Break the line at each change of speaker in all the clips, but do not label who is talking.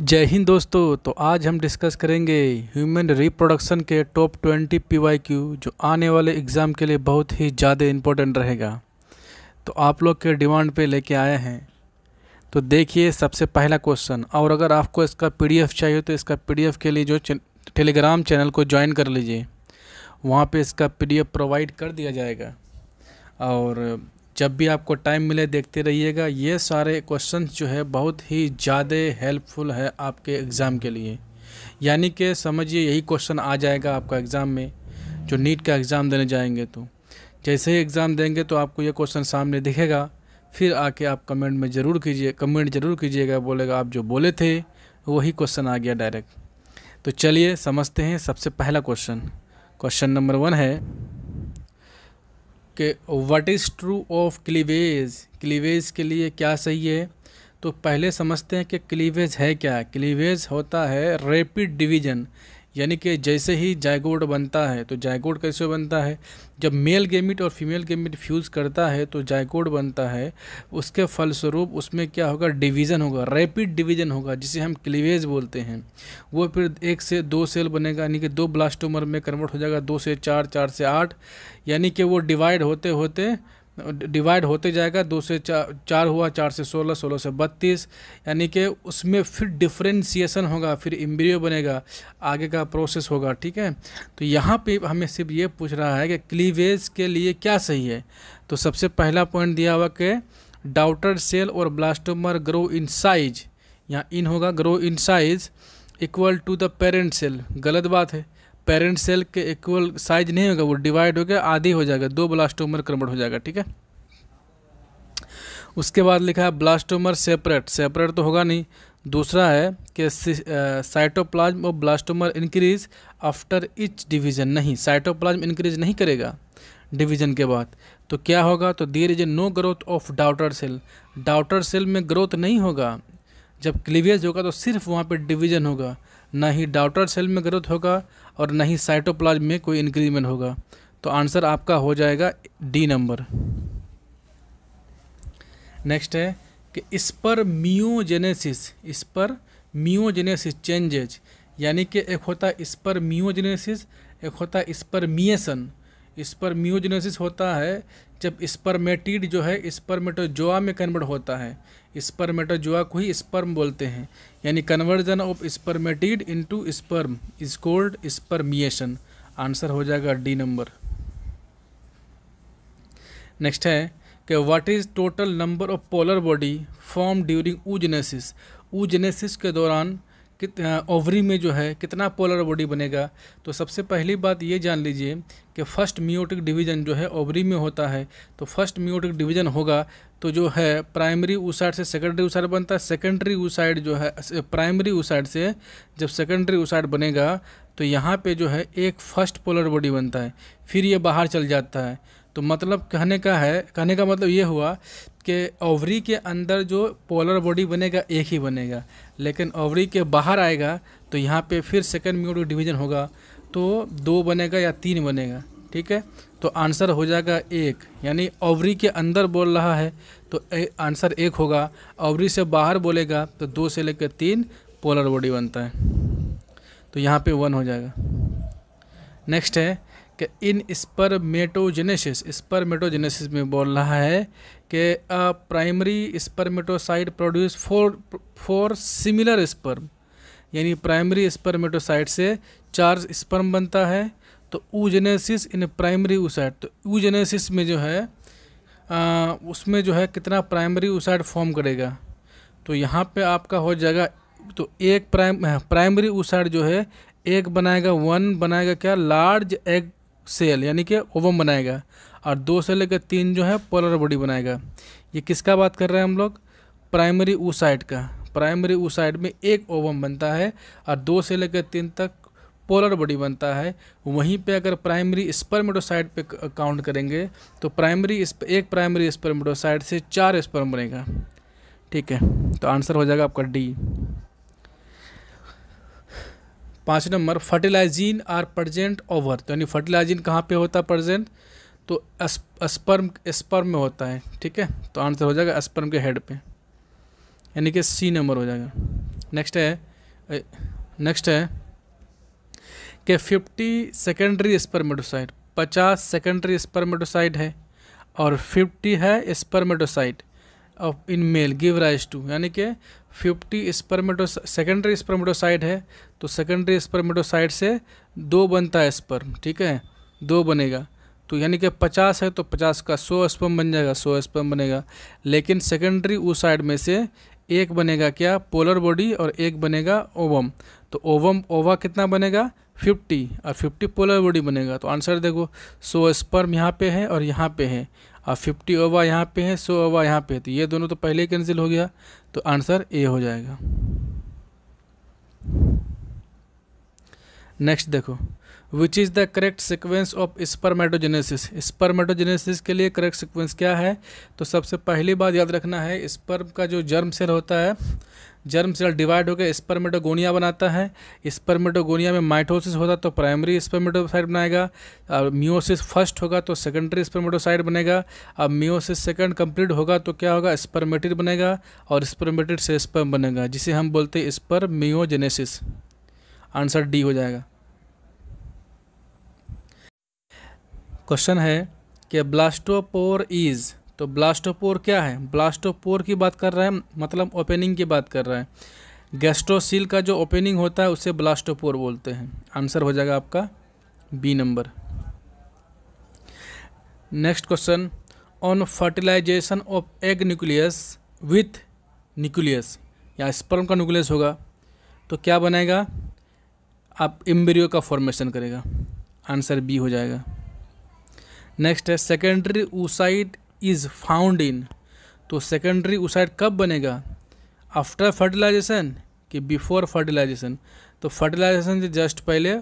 जय हिंद दोस्तों तो आज हम डिस्कस करेंगे ह्यूमन रिप्रोडक्शन के टॉप ट्वेंटी क्यू जो आने वाले एग्ज़ाम के लिए बहुत ही ज़्यादा इम्पोर्टेंट रहेगा तो आप लोग के डिमांड पे लेके आए हैं तो देखिए सबसे पहला क्वेश्चन और अगर आपको इसका पीडीएफ चाहिए तो इसका पीडीएफ के लिए जो टेलीग्राम चैनल को ज्वाइन कर लीजिए वहाँ पर इसका पी प्रोवाइड कर दिया जाएगा और जब भी आपको टाइम मिले देखते रहिएगा ये सारे क्वेश्चन जो है बहुत ही ज़्यादा हेल्पफुल है आपके एग्ज़ाम के लिए यानी कि समझिए यही क्वेश्चन आ जाएगा आपका एग्ज़ाम में जो नीट का एग्ज़ाम देने जाएंगे तो जैसे ही एग्ज़ाम देंगे तो आपको ये क्वेश्चन सामने दिखेगा फिर आके आप कमेंट में ज़रूर कीजिए कमेंट ज़रूर कीजिएगा बोलेगा आप जो बोले थे वही क्वेश्चन आ गया डायरेक्ट तो चलिए समझते हैं सबसे पहला क्वेश्चन क्वेश्चन नंबर वन है कि what is true of cleavage cleavage के लिए क्या सही है तो पहले समझते हैं कि क्लीवेज है क्या क्लीवेज होता है रेपिड डिवीजन यानी कि जैसे ही जायगोड बनता है तो जायगोड कैसे बनता है जब मेल गेमिट और फीमेल गेमिट फ्यूज़ करता है तो जायकोड बनता है उसके फलस्वरूप उसमें क्या होगा डिवीज़न होगा रैपिड डिवीज़न होगा जिसे हम क्लीवेज बोलते हैं वो फिर एक से दो सेल बनेगा यानी कि दो ब्लास्टोमर में कन्वर्ट हो जाएगा दो से चार चार से आठ यानी कि वो डिवाइड होते होते डिवाइड होते जाएगा दो से चार चार हुआ चार से सोलह सोलह से बत्तीस यानी कि उसमें फिर डिफ्रेंसीसन होगा फिर इम्ब्रियो बनेगा आगे का प्रोसेस होगा ठीक है तो यहाँ पे हमें सिर्फ ये पूछ रहा है कि क्लीवेज के लिए क्या सही है तो सबसे पहला पॉइंट दिया हुआ कि डाउटर सेल और ब्लास्टोमर ग्रो इन साइज यहाँ इन होगा grow in size equal to the parent cell गलत बात है पेरेंट सेल के इक्वल साइज नहीं होगा वो डिवाइड होकर आधी हो जाएगा दो ब्लास्टोमर क्रमण हो जाएगा ठीक है उसके बाद लिखा है ब्लास्टोमर सेपरेट सेपरेट तो होगा नहीं दूसरा है कि साइटोप्लाज्म और blastomere increase after each division नहीं साइटोप्लाज्म इंक्रीज नहीं करेगा डिवीज़न के बाद तो क्या होगा तो there is a no growth of daughter cell daughter cell में ग्रोथ नहीं होगा जब क्लीवेज होगा तो सिर्फ वहाँ पर डिवीज़न होगा ना ही डाउटर सेल में ग्रोथ होगा और ना ही साइटोप्लाज में कोई इंक्रीजमेंट होगा तो आंसर आपका हो जाएगा डी नंबर नेक्स्ट है कि इस पर मियोजेनेसिस इस पर मियोजेनेसिस चेंजेज यानी कि एक होता है इस पर मियोजेनेसिस एक होता है इस पर मियसन इस पर मियोजेनेसिस होता है जब स्पर्मेटिड जो है स्पर्मेटोजोआ में कन्वर्ट होता है स्पर्मेटोजोआ को ही स्पर्म बोलते हैं यानी conversion of spermatid into sperm is called spermiation answer हो जाएगा डी नंबर नेक्स्ट है कि what is total number of polar body form during oogenesis oogenesis के दौरान कित ओवरी में जो है कितना पोलर बॉडी बनेगा तो सबसे पहली बात ये जान लीजिए कि फर्स्ट म्योटिक डिवीज़न जो है ओवरी में होता है तो फर्स्ट म्योटिक डिवीज़न होगा तो जो है प्राइमरी उसाइड से सेकेंडरी उसाइड बनता है सेकेंडरी उसाइड जो है प्राइमरी उसाइड से जब सेकेंडरी उसाइड बनेगा तो यहाँ पे जो है एक फर्स्ट पोलर बॉडी बनता है फिर ये बाहर चल जाता है तो मतलब कहने का है कहने का मतलब ये हुआ के ओवरी के अंदर जो पोलर बॉडी बनेगा एक ही बनेगा लेकिन ओवरी के बाहर आएगा तो यहाँ पे फिर सेकेंड म्यूट डिवीज़न होगा तो दो बनेगा या तीन बनेगा ठीक है तो आंसर हो जाएगा एक यानी ओवरी के अंदर बोल रहा है तो ए, आंसर एक होगा ओवरी से बाहर बोलेगा तो दो से लेकर तीन पोलर बॉडी बनता है तो यहाँ पे वन हो जाएगा नेक्स्ट है कि इन स्पर्मेटोजेनेसिस स्पर्मेटोजेनेसिस में बोल रहा है कि primary spermatocyte produce four four similar sperm यानी प्राइमरी स्पर्मेटोसाइट से चार स्पर्म बनता है तो ऊजेनेसिस इन प्राइमरी ऊसाइट तो ऊजेनेसिस में जो है आ, उसमें जो है कितना प्राइमरी ऊसाइट फॉर्म करेगा तो यहाँ पे आपका हो जाएगा तो एक प्राइम प्राइमरी ऊसाइट जो है एक बनाएगा वन बनाएगा क्या लार्ज एग सेल यानी कि ओवम बनाएगा और दो से लेकर तीन जो है पोलर बॉडी बनाएगा ये किसका बात कर रहे हैं हम लोग प्राइमरी ऊसाइड का प्राइमरी ऊसाइड में एक ओवम बनता है और दो से लेकर तीन तक पोलर बॉडी बनता है वहीं पे अगर प्राइमरी स्पर्मेटोसाइड पे काउंट करेंगे तो प्राइमरी एक प्राइमरी स्पर्मेटोसाइड से चार स्पर्म बनेगा ठीक है तो आंसर हो जाएगा आपका डी पाँच नंबर फर्टिलाइजीन आर प्रजेंट ओवर तो यानी फर्टिलाइजीन कहाँ पे होता है प्रजेंट तो स्पर्म स्पर्म में होता है ठीक है तो आंसर हो जाएगा स्पर्म के हेड पे यानी कि सी नंबर हो जाएगा नेक्स्ट है नेक्स्ट है कि फिफ्टी सेकेंडरी स्पर्मेटोसाइड पचास सेकेंडरी स्पर्मेटोसाइड है और फिफ्टी है spermatocyte in male give rise to यानी कि 50 स्पर्मेटो सेकेंडरी स्पर्मेटोसाइड है तो सेकेंडरी स्पर्मेटोसाइड से दो बनता है स्पर्म ठीक है दो बनेगा तो यानी कि 50 है तो 50 का 100 स्पर्म बन जाएगा 100 स्पर्म बनेगा लेकिन सेकेंडरी उस साइड में से एक बनेगा क्या पोलर बॉडी और एक बनेगा ओवम तो ओवम ओवा कितना बनेगा 50 और 50 पोलर बॉडी बनेगा तो आंसर देखो 100 स्पर्म यहाँ पे है और यहाँ पे है और फिफ्टी ओवा यहाँ पे है सो ओवा यहाँ पे है तो ये दोनों तो पहले ही कैंसिल हो गया तो आंसर ए हो जाएगा नेक्स्ट देखो which is the correct sequence of spermatogenesis spermatogenesis के लिए करेक्ट सिक्वेंस क्या है तो सबसे पहली बात याद रखना है स्पर्म का जो जर्म सेल होता है जर्म सेल डिवाइड होकर स्पर्मेटोगोनिया बनाता है स्पर्मेटोगोनिया में माइटोसिस होता तो प्राइमरी स्पर्मेटोसाइड बनाएगा और मियोसिस फर्स्ट होगा तो सेकेंडरी स्पर्मेटोसाइड बनेगा अब मियोसिस सेकेंड कंप्लीट होगा तो क्या होगा स्पर्मेटिड बनेगा और स्पर्मेटिड से स्पर्म बनेगा जिसे हम बोलते हैं स्पर्मियोजेनेसिस आंसर डी हो जाएगा क्वेश्चन है कि ब्लास्टोपोर इज़ तो ब्लास्टोपोर क्या है ब्लास्टोपोर की बात कर रहा है मतलब ओपनिंग की बात कर रहा है गैस्ट्रोसील का जो ओपनिंग होता है उसे ब्लास्टोपोर बोलते हैं आंसर हो जाएगा आपका बी नंबर next question on fertilization of egg nucleus with nucleus या स्पर्म का न्यूक्लियस होगा तो क्या बनाएगा आप इम्बेरियो का फॉर्मेशन करेगा आंसर बी हो जाएगा नेक्स्ट है secondary oocyte is found in तो सेकेंडरी उसाइड कब बनेगा आफ्टर फर्टिलाइजेशन कि बिफोर फर्टिलाइजेशन तो फर्टिलाइजेशन से जस्ट पहले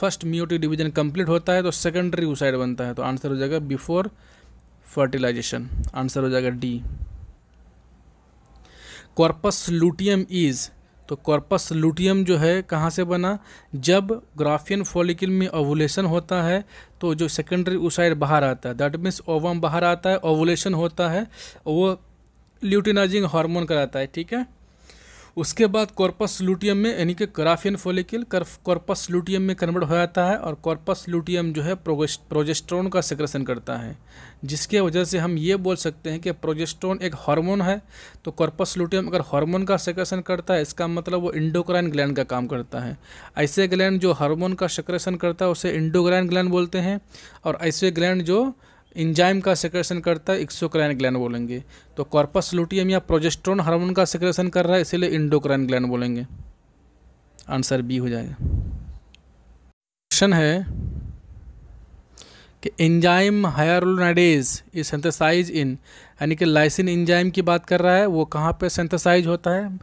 फर्स्ट म्यूटिक डिवीजन कंप्लीट होता है तो सेकेंडरी उसाइड बनता है तो आंसर हो जाएगा बिफोर फर्टिलाइजेशन आंसर हो जाएगा डी कॉर्पस लूटियम इज़ तो कॉर्पस लुटियम जो है कहाँ से बना जब ग्राफियन फॉलिकल में ओवुलेशन होता है तो जो सेकेंडरी उसाइड बाहर आता है दैट मीन्स ओवम बाहर आता है ओवुलेशन होता है वो ल्यूटिनाइजिंग हार्मोन कराता है ठीक है उसके बाद कॉर्पस लूटियम में यानी कि कराफियन फोलिकल कॉर्पस लूटियम में कन्वर्ट हो जाता है और कॉर्पस लूटियम जो है प्रोजेस्ट्रोन का सिक्रेशन करता है जिसके वजह से हम ये बोल सकते हैं कि प्रोजेस्ट्रोन एक हार्मोन है तो कॉर्पस लूटियम अगर हार्मोन का सिक्रेशन करता है इसका मतलब वो इंडोक्राइन ग्लैंड का काम करता है ऐसे ग्लैंड जो हार्मोन का सिक्रेशन करता है उसे इंडोग्राइन ग्लैंड बोलते हैं और ऐसे ग्लैंड जो इंजाइम का सेक्रेशन करता है एक्सोक्राइन ग्लैंड बोलेंगे तो कॉर्पस लुटियम या प्रोजेस्ट्रोन हार्मोन का सेक्रेशन कर रहा है इसीलिए इंडोक्राइन ग्लैंड बोलेंगे आंसर बी हो जाएगा क्वेश्चन है कि enzyme hyaluronidase is synthesized in यानी कि लाइसिन इंजाइम की बात कर रहा है वो कहाँ पे सेंथेसाइज होता है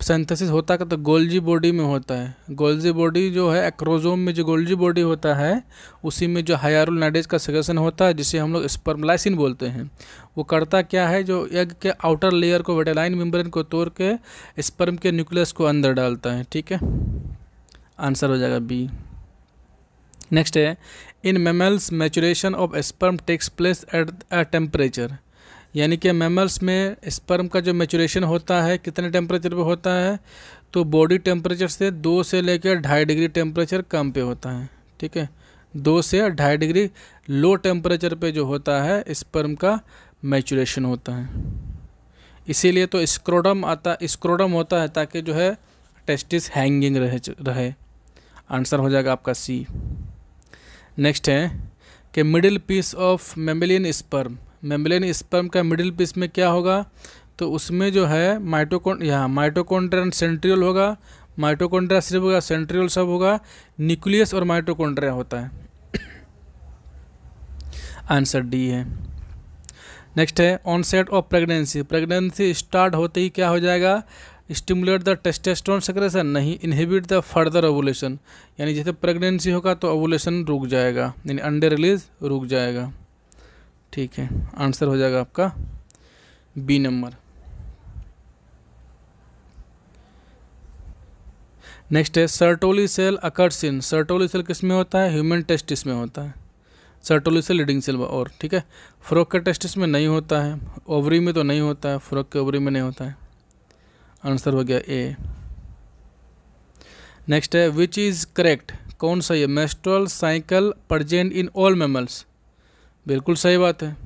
सेंथेसिस होता है तो गोल्जी बॉडी में होता है गोल्जी बॉडी जो है एक्रोजोम में जो गोल्जी बॉडी होता है उसी में जो हयारुल नाइडेज का सगेशन होता है जिसे हम लोग स्पर्मलाइसिन बोलते हैं वो करता क्या है जो एग के आउटर लेयर को वेटेलाइन मेम्ब्रेन को तोड़ के स्पर्म के न्यूक्लियस को अंदर डालता है ठीक है आंसर हो जाएगा बी नेक्स्ट है in mammals maturation of sperm takes place at temperature यानी कि मेमल्स में स्पर्म का जो मेचुरेशन होता है कितने टेम्परेचर पे होता है तो बॉडी टेम्परेचर से दो से लेकर ढाई डिग्री टेम्परेचर कम पे होता है ठीक है दो से ढाई डिग्री लो टेम्परेचर पे जो होता है स्पर्म का मैचुरेशन होता है इसीलिए तो स्क्रोडम आता स्क्रोडम होता है ताकि जो है टेस्टिस हैंगिंग रहे रहे आंसर हो जाएगा आपका सी नेक्स्ट है कि middle piece of mammalian sperm membrane sperm का मिडिल पीस में क्या होगा तो उसमें जो है माइटोकोन यहाँ माइटोकोन्ड्रिया सेंट्रियल होगा माइटोकोन्ड्रिया सिर्फ होगा सेंट्रियल सब होगा न्यूक्लियस और माइटोकोन्ड्रिया होता है आंसर डी है नेक्स्ट है onset of pregnancy pregnancy start होते ही क्या हो जाएगा स्टिमुलेट द टेस्टेस्टोन सेक्रेशन नहीं इनहिबिट द फर्दर ओवुलेशन यानी जैसे प्रेगनेंसी होगा तो ओवुलेशन रुक जाएगा यानी अंडर रिलीज रुक जाएगा ठीक है आंसर हो जाएगा आपका बी नंबर नेक्स्ट है Sertoli cell occurs in Sertoli cell किस में होता है ह्यूमन टेस्टिस में होता है सर्टोली सेल लीडिंग सेल और ठीक है फ्रॉक के टेस्टिस में नहीं होता है ओवरी में तो नहीं होता है फ्रॉक के ओवरी में नहीं होता है आंसर हो गया ए नेक्स्ट है विच इज़ करेक्ट कौन सा ये menstrual cycle present in all mammals बिल्कुल सही बात है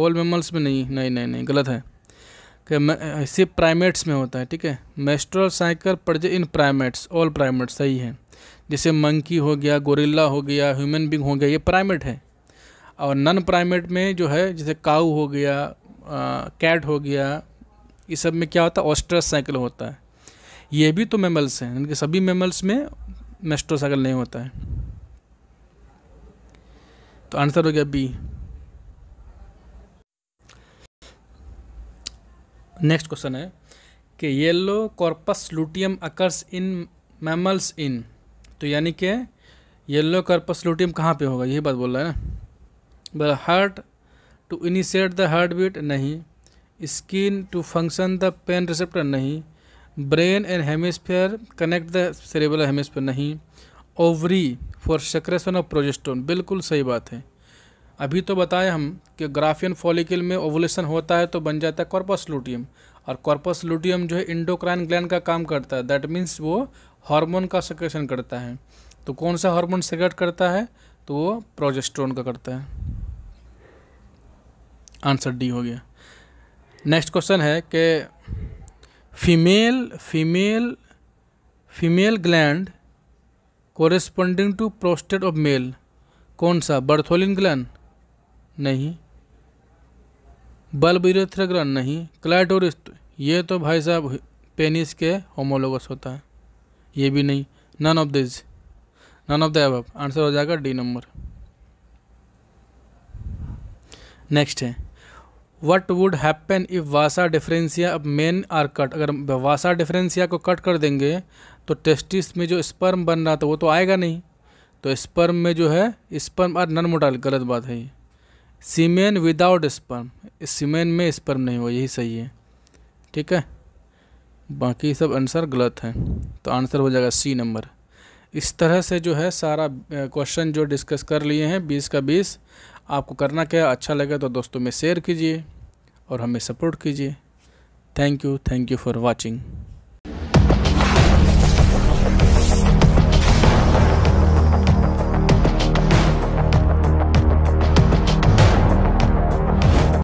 ऑल मेमल्स में नहीं नहीं नहीं नहीं गलत है कि सिर्फ प्राइमेट्स में होता है ठीक है menstrual cycle present in primates all primates सही है जैसे मंकी हो गया गोरिल्ला हो गया ह्यूमन बींग हो गया ये प्राइमेट है और नन प्राइमेट में जो है जैसे काऊ हो गया कैट हो गया ये सब में क्या होता है ऑस्ट्रस साइकिल होता है ये भी तो मेमल्स हैं इनके सभी मेमल्स में मेस्ट्रोसाइकिल नहीं होता है तो आंसर हो गया बी नेक्स्ट क्वेश्चन है कि yellow corpus luteum occurs in mammals in तो यानी कि येलो कॉर्पस लूटियम कहाँ पे होगा यही बात बोल रहा है ना ब heart to initiate the heart beat नहीं skin to function the pain receptor नहीं brain and hemisphere connect the cerebral hemisphere नहीं ovary for secretion of progesterone बिल्कुल सही बात है अभी तो बताएं हम कि ग्राफियन फॉलिकल में ओवुलेशन होता है तो बन जाता है कॉर्पस लूटियम और कॉर्पस लूटियम जो है इंडोक्राइन ग्लैंड का काम करता है दैट मीन्स वो हार्मोन का सेक्रेशन करता है तो कौन सा हार्मोन सेक्रेट करता है तो वो प्रोजेस्ट्रोन का करता है आंसर डी हो गया नेक्स्ट क्वेश्चन है कि female female female gland corresponding to prostate of male कौन सा बर्थोलिन ग्लैंड नहीं बल्बिरेथ्रग्रन नहीं क्लाइटोरिस ये तो भाई साहब पेनिस के होमोलोगस होता है ये भी नहीं none of this none of the above answer हो जाएगा डी नंबर नेक्स्ट है what would happen if vasa deferentia अब मेन आर कट अगर वासा डिफरेंसिया को कट कर देंगे तो टेस्टिस में जो स्पर्म बन रहा था वो तो आएगा नहीं तो स्पर्म में जो है स्पर्म और नन मोटाइल गलत बात है ये सीमेन विदाउट स्पर्म सीमेन में स्पर्म नहीं हुआ यही सही है ठीक है बाकी सब आंसर गलत हैं तो आंसर हो जाएगा सी नंबर इस तरह से जो है सारा क्वेश्चन जो डिस्कस कर लिए हैं बीस का बीस आपको करना क्या अच्छा लगे तो दोस्तों में शेयर कीजिए और हमें सपोर्ट कीजिए thank you thank you for watching